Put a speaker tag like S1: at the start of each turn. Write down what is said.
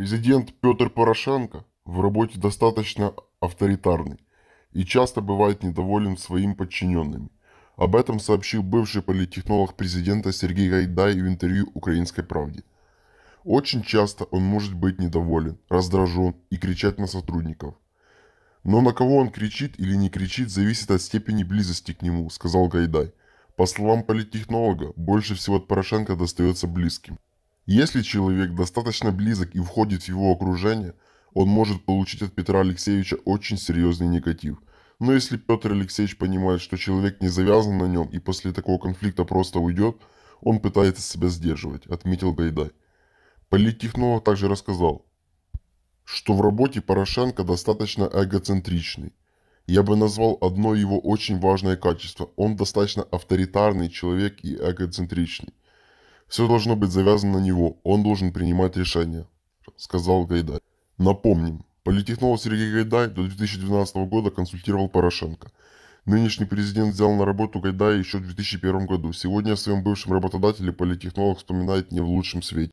S1: Президент Петр Порошенко в работе достаточно авторитарный и часто бывает недоволен своим подчиненными. Об этом сообщил бывший политтехнолог президента Сергей Гайдай в интервью «Украинской правде». Очень часто он может быть недоволен, раздражен и кричать на сотрудников. Но на кого он кричит или не кричит, зависит от степени близости к нему, сказал Гайдай. По словам политтехнолога, больше всего от Порошенко достается близким. Если человек достаточно близок и входит в его окружение, он может получить от Петра Алексеевича очень серьезный негатив. Но если Петр Алексеевич понимает, что человек не завязан на нем и после такого конфликта просто уйдет, он пытается себя сдерживать, отметил Гайдай. Политтехнолог также рассказал, что в работе Порошенко достаточно эгоцентричный. Я бы назвал одно его очень важное качество. Он достаточно авторитарный человек и эгоцентричный. Все должно быть завязано на него, он должен принимать решения, сказал Гайдай. Напомним, политехнолог Сергей Гайдай до 2012 года консультировал Порошенко. Нынешний президент взял на работу Гайдая еще в 2001 году. Сегодня о своем бывшем работодателе политехнолог вспоминает не в лучшем свете.